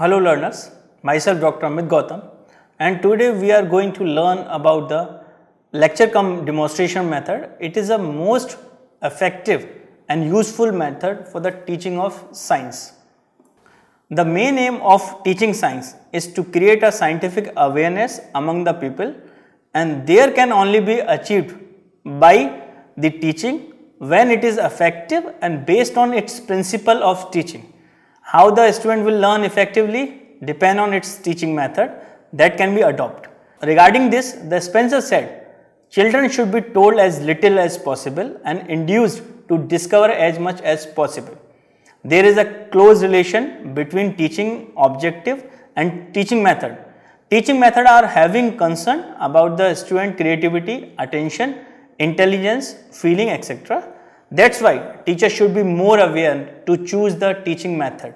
Hello learners, myself Dr. Amit Gautam and today we are going to learn about the lecture come demonstration method. It is a most effective and useful method for the teaching of science. The main aim of teaching science is to create a scientific awareness among the people and there can only be achieved by the teaching when it is effective and based on its principle of teaching. How the student will learn effectively depend on its teaching method that can be adopted. Regarding this, the Spencer said, children should be told as little as possible and induced to discover as much as possible. There is a close relation between teaching objective and teaching method. Teaching method are having concern about the student creativity, attention, intelligence, feeling etc. That's why teachers should be more aware to choose the teaching method.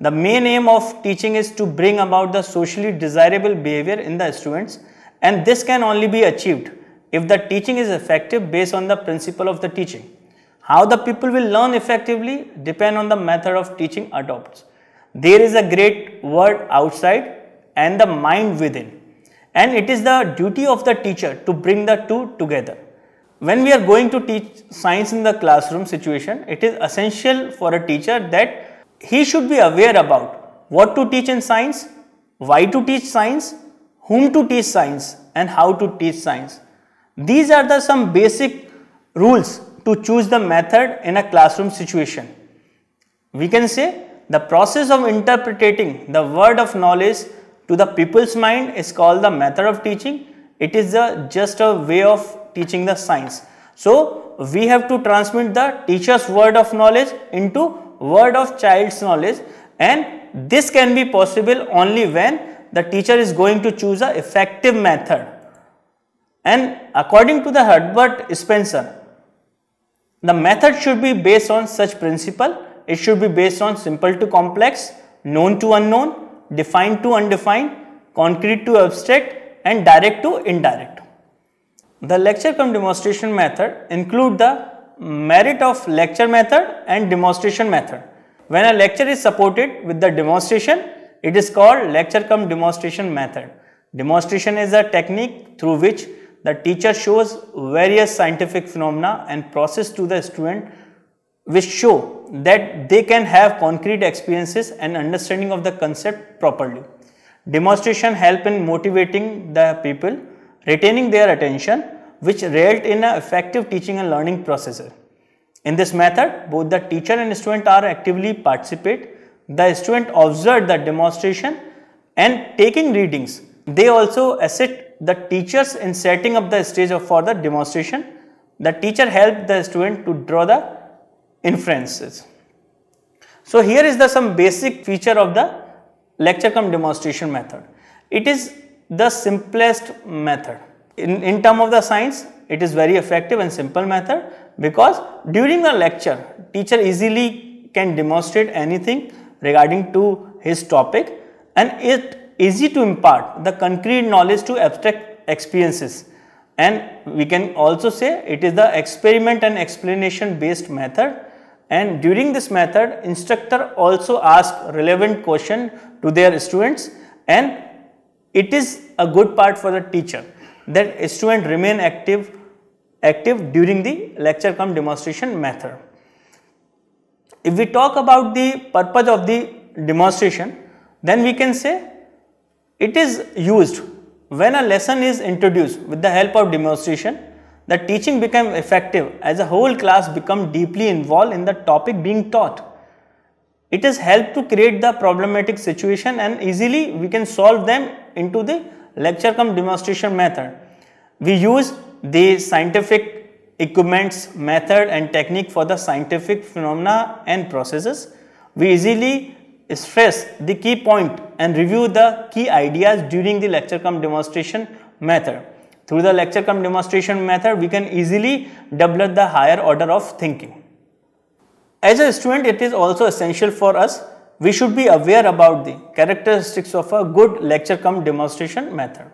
The main aim of teaching is to bring about the socially desirable behavior in the students and this can only be achieved if the teaching is effective based on the principle of the teaching. How the people will learn effectively depend on the method of teaching adopts. There is a great world outside and the mind within and it is the duty of the teacher to bring the two together when we are going to teach science in the classroom situation, it is essential for a teacher that he should be aware about what to teach in science, why to teach science, whom to teach science and how to teach science. These are the some basic rules to choose the method in a classroom situation. We can say the process of interpreting the word of knowledge to the people's mind is called the method of teaching. It is a, just a way of teaching the science. So, we have to transmit the teacher's word of knowledge into word of child's knowledge and this can be possible only when the teacher is going to choose a effective method. And according to the Herbert Spencer, the method should be based on such principle. It should be based on simple to complex, known to unknown, defined to undefined, concrete to abstract and direct to indirect. The lecture cum demonstration method include the merit of lecture method and demonstration method. When a lecture is supported with the demonstration, it is called lecture cum demonstration method. Demonstration is a technique through which the teacher shows various scientific phenomena and process to the student which show that they can have concrete experiences and understanding of the concept properly. Demonstration help in motivating the people retaining their attention which result in an effective teaching and learning process. In this method, both the teacher and student are actively participate. The student observed the demonstration and taking readings. They also assist the teachers in setting up the stage for the demonstration. The teacher helped the student to draw the inferences. So, here is the some basic feature of the lecture come demonstration method. It is the simplest method. In, in term of the science, it is very effective and simple method because during the lecture, teacher easily can demonstrate anything regarding to his topic and it easy to impart the concrete knowledge to abstract experiences and we can also say it is the experiment and explanation based method and during this method instructor also ask relevant question to their students and it is a good part for the teacher that student remain active active during the lecture come demonstration method. If we talk about the purpose of the demonstration, then we can say it is used when a lesson is introduced with the help of demonstration, the teaching become effective as a whole class become deeply involved in the topic being taught. It is helped to create the problematic situation and easily we can solve them into the lecture come demonstration method. We use the scientific equipments method and technique for the scientific phenomena and processes. We easily stress the key point and review the key ideas during the lecture come demonstration method. Through the lecture come demonstration method, we can easily develop the higher order of thinking. As a student, it is also essential for us we should be aware about the characteristics of a good lecture cum demonstration method.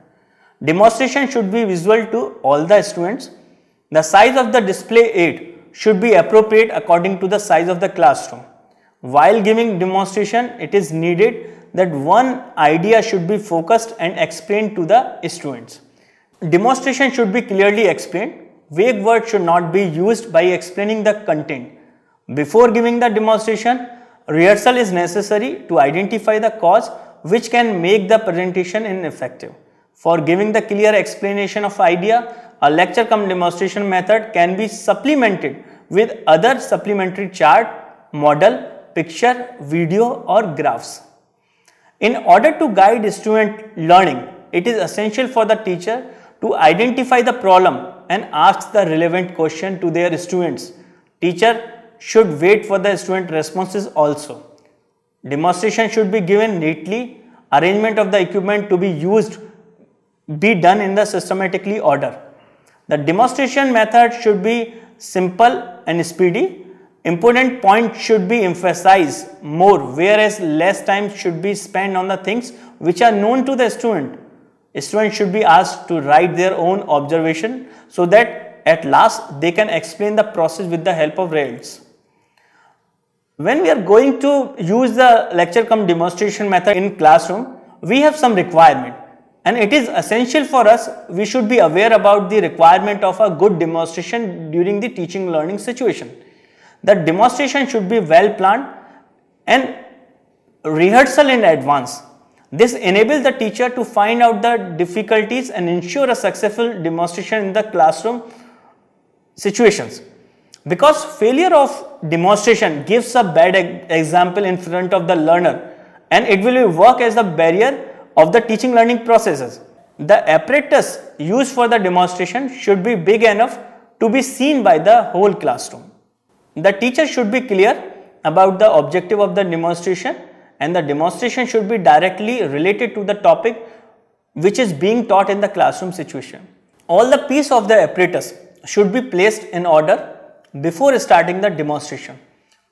Demonstration should be visual to all the students. The size of the display aid should be appropriate according to the size of the classroom. While giving demonstration, it is needed that one idea should be focused and explained to the students. Demonstration should be clearly explained. Vague words should not be used by explaining the content. Before giving the demonstration, Rehearsal is necessary to identify the cause which can make the presentation ineffective. For giving the clear explanation of idea, a lecture come demonstration method can be supplemented with other supplementary chart, model, picture, video or graphs. In order to guide student learning, it is essential for the teacher to identify the problem and ask the relevant question to their students. Teacher should wait for the student responses also. Demonstration should be given neatly, arrangement of the equipment to be used be done in the systematically order. The demonstration method should be simple and speedy. Important point should be emphasized more whereas less time should be spent on the things which are known to the student. A student should be asked to write their own observation so that at last they can explain the process with the help of rails. When we are going to use the lecture come demonstration method in classroom, we have some requirement and it is essential for us we should be aware about the requirement of a good demonstration during the teaching learning situation. The demonstration should be well planned and rehearsal in advance. This enables the teacher to find out the difficulties and ensure a successful demonstration in the classroom situations. Because failure of demonstration gives a bad example in front of the learner and it will work as a barrier of the teaching learning processes. The apparatus used for the demonstration should be big enough to be seen by the whole classroom. The teacher should be clear about the objective of the demonstration and the demonstration should be directly related to the topic which is being taught in the classroom situation. All the piece of the apparatus should be placed in order before starting the demonstration.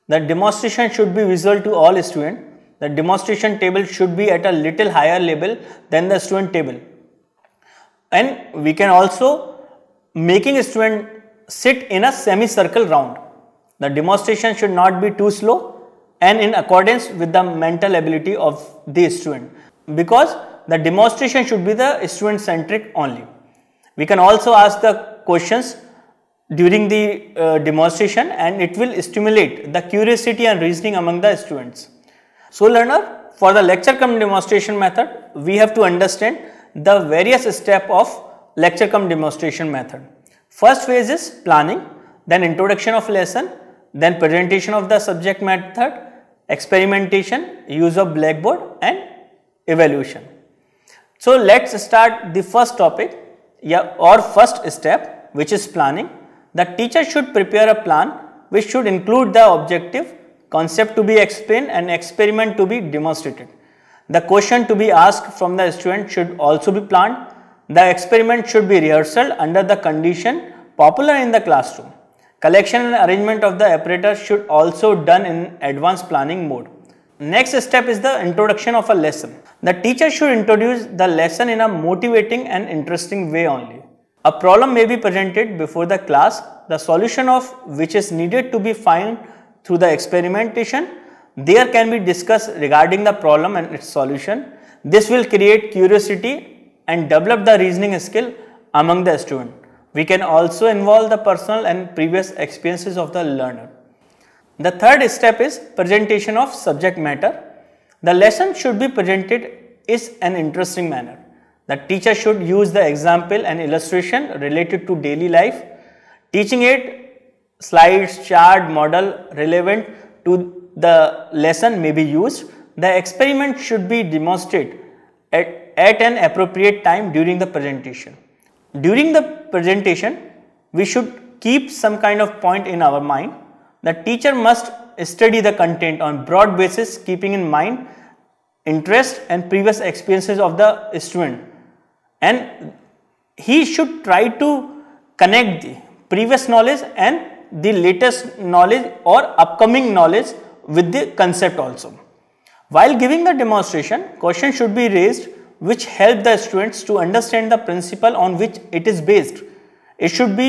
The demonstration should be visual to all students. The demonstration table should be at a little higher level than the student table. And we can also making a student sit in a semicircle round. The demonstration should not be too slow and in accordance with the mental ability of the student because the demonstration should be the student centric only. We can also ask the questions during the uh, demonstration and it will stimulate the curiosity and reasoning among the students. So, learner for the lecture cum demonstration method we have to understand the various step of lecture cum demonstration method. First phase is planning, then introduction of lesson, then presentation of the subject method, experimentation, use of blackboard and evaluation. So, let us start the first topic yeah, or first step which is planning the teacher should prepare a plan which should include the objective, concept to be explained and experiment to be demonstrated. The question to be asked from the student should also be planned. The experiment should be rehearsed under the condition popular in the classroom. Collection and arrangement of the apparatus should also done in advanced planning mode. Next step is the introduction of a lesson. The teacher should introduce the lesson in a motivating and interesting way only. A problem may be presented before the class, the solution of which is needed to be found through the experimentation. There can be discussed regarding the problem and its solution. This will create curiosity and develop the reasoning skill among the student. We can also involve the personal and previous experiences of the learner. The third step is presentation of subject matter. The lesson should be presented is an interesting manner. The teacher should use the example and illustration related to daily life. Teaching it, slides, chart, model relevant to the lesson may be used. The experiment should be demonstrated at, at an appropriate time during the presentation. During the presentation, we should keep some kind of point in our mind. The teacher must study the content on broad basis keeping in mind interest and previous experiences of the student and he should try to connect the previous knowledge and the latest knowledge or upcoming knowledge with the concept also. While giving the demonstration, questions should be raised which help the students to understand the principle on which it is based. It should be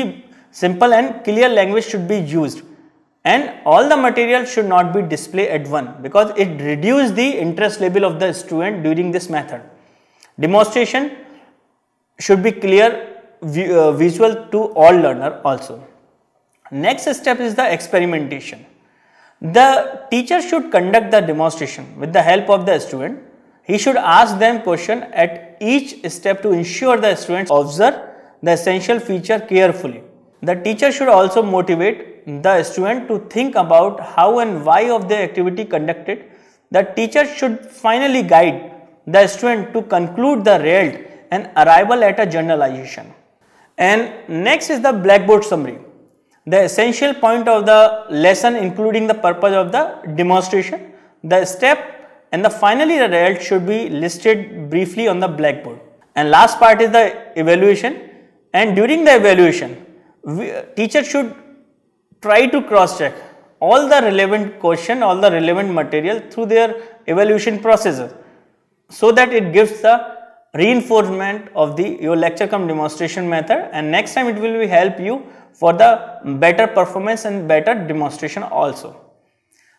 simple and clear language should be used and all the material should not be displayed at one because it reduces the interest level of the student during this method. Demonstration should be clear uh, visual to all learner also. Next step is the experimentation. The teacher should conduct the demonstration with the help of the student. He should ask them question at each step to ensure the students observe the essential feature carefully. The teacher should also motivate the student to think about how and why of the activity conducted. The teacher should finally guide the student to conclude the result and arrival at a generalization. And next is the blackboard summary. The essential point of the lesson including the purpose of the demonstration, the step and the finally the result should be listed briefly on the blackboard. And last part is the evaluation and during the evaluation, we, teacher should try to cross check all the relevant question, all the relevant material through their evaluation processes so that it gives the reinforcement of the your lecture come demonstration method and next time it will be help you for the better performance and better demonstration also.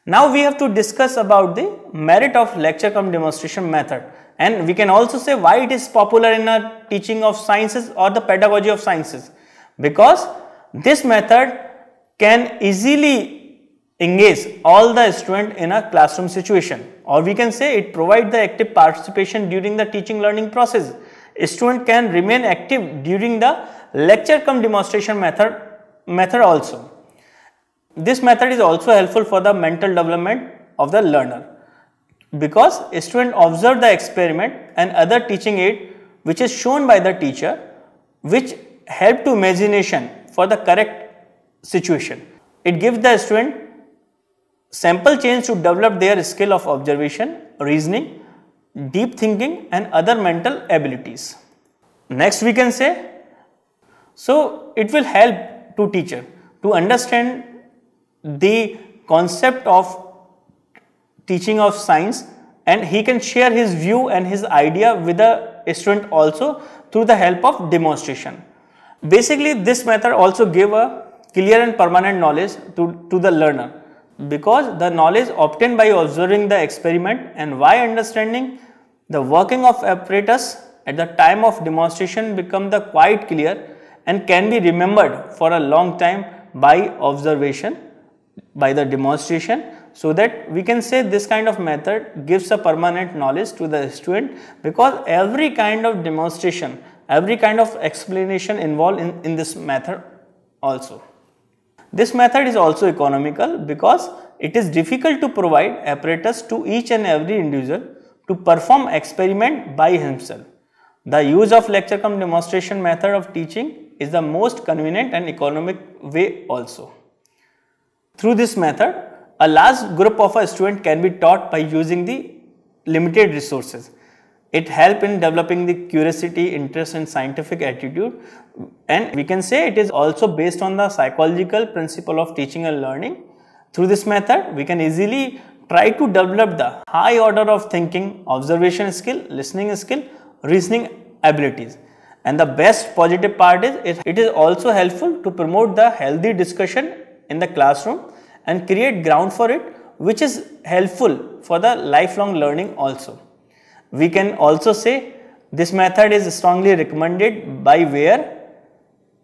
Now we have to discuss about the merit of lecture come demonstration method and we can also say why it is popular in a teaching of sciences or the pedagogy of sciences because this method can easily engage all the student in a classroom situation or we can say it provides the active participation during the teaching learning process. A student can remain active during the lecture come demonstration method, method also. This method is also helpful for the mental development of the learner because a student observe the experiment and other teaching aid which is shown by the teacher which help to imagination for the correct situation. It gives the student sample change to develop their skill of observation, reasoning, deep thinking and other mental abilities. Next we can say, so it will help to teacher to understand the concept of teaching of science and he can share his view and his idea with the student also through the help of demonstration. Basically this method also gave a clear and permanent knowledge to, to the learner because the knowledge obtained by observing the experiment and by understanding the working of apparatus at the time of demonstration become the quite clear and can be remembered for a long time by observation by the demonstration so that we can say this kind of method gives a permanent knowledge to the student because every kind of demonstration every kind of explanation involved in, in this method also. This method is also economical because it is difficult to provide apparatus to each and every individual to perform experiment by himself. The use of lecture cum demonstration method of teaching is the most convenient and economic way also. Through this method, a large group of a student can be taught by using the limited resources. It help in developing the curiosity, interest and scientific attitude and we can say it is also based on the psychological principle of teaching and learning. Through this method, we can easily try to develop the high order of thinking, observation skill, listening skill, reasoning abilities. And the best positive part is it is also helpful to promote the healthy discussion in the classroom and create ground for it which is helpful for the lifelong learning also. We can also say this method is strongly recommended by where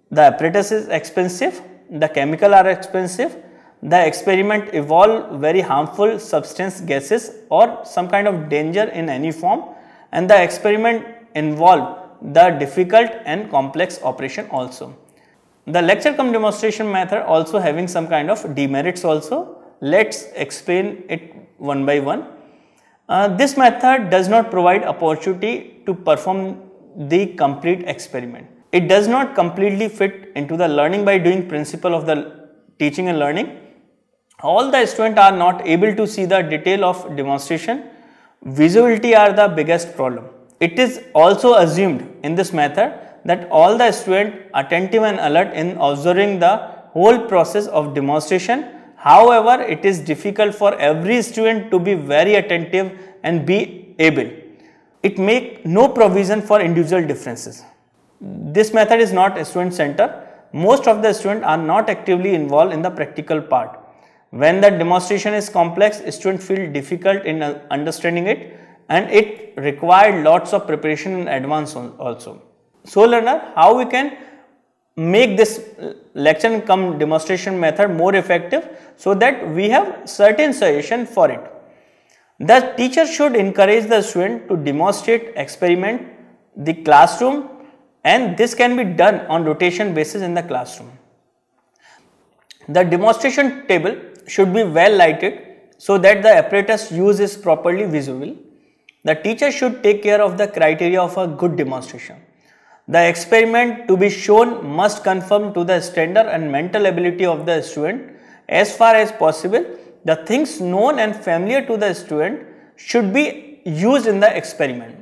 the apparatus is expensive, the chemical are expensive, the experiment evolve very harmful substance gases or some kind of danger in any form and the experiment involve the difficult and complex operation also. The lecture come demonstration method also having some kind of demerits also. Let us explain it one by one. Uh, this method does not provide opportunity to perform the complete experiment. It does not completely fit into the learning by doing principle of the teaching and learning. All the students are not able to see the detail of demonstration. Visibility are the biggest problem. It is also assumed in this method that all the students attentive and alert in observing the whole process of demonstration However, it is difficult for every student to be very attentive and be able. It make no provision for individual differences. This method is not student center Most of the students are not actively involved in the practical part. When the demonstration is complex, students feel difficult in uh, understanding it and it required lots of preparation in advance also. So learner, how we can make this lecture and come demonstration method more effective so that we have certain suggestion for it. The teacher should encourage the student to demonstrate, experiment the classroom and this can be done on rotation basis in the classroom. The demonstration table should be well lighted so that the apparatus used is properly visible. The teacher should take care of the criteria of a good demonstration. The experiment to be shown must conform to the standard and mental ability of the student. As far as possible, the things known and familiar to the student should be used in the experiment.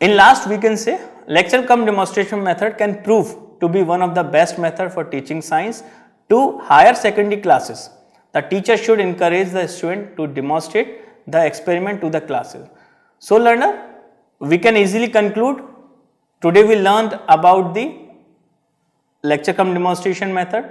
In last we can say lecture cum demonstration method can prove to be one of the best method for teaching science to higher secondary classes. The teacher should encourage the student to demonstrate the experiment to the classes. So learner, we can easily conclude Today we learned about the lecture cum demonstration method,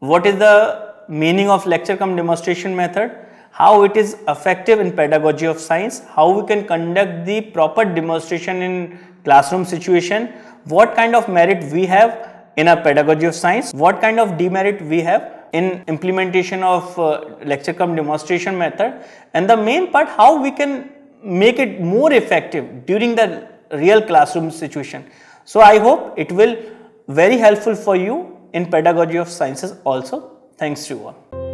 what is the meaning of lecture cum demonstration method, how it is effective in pedagogy of science, how we can conduct the proper demonstration in classroom situation, what kind of merit we have in our pedagogy of science, what kind of demerit we have in implementation of uh, lecture cum demonstration method and the main part how we can make it more effective during the real classroom situation. So I hope it will very helpful for you in pedagogy of sciences also. Thanks to you all.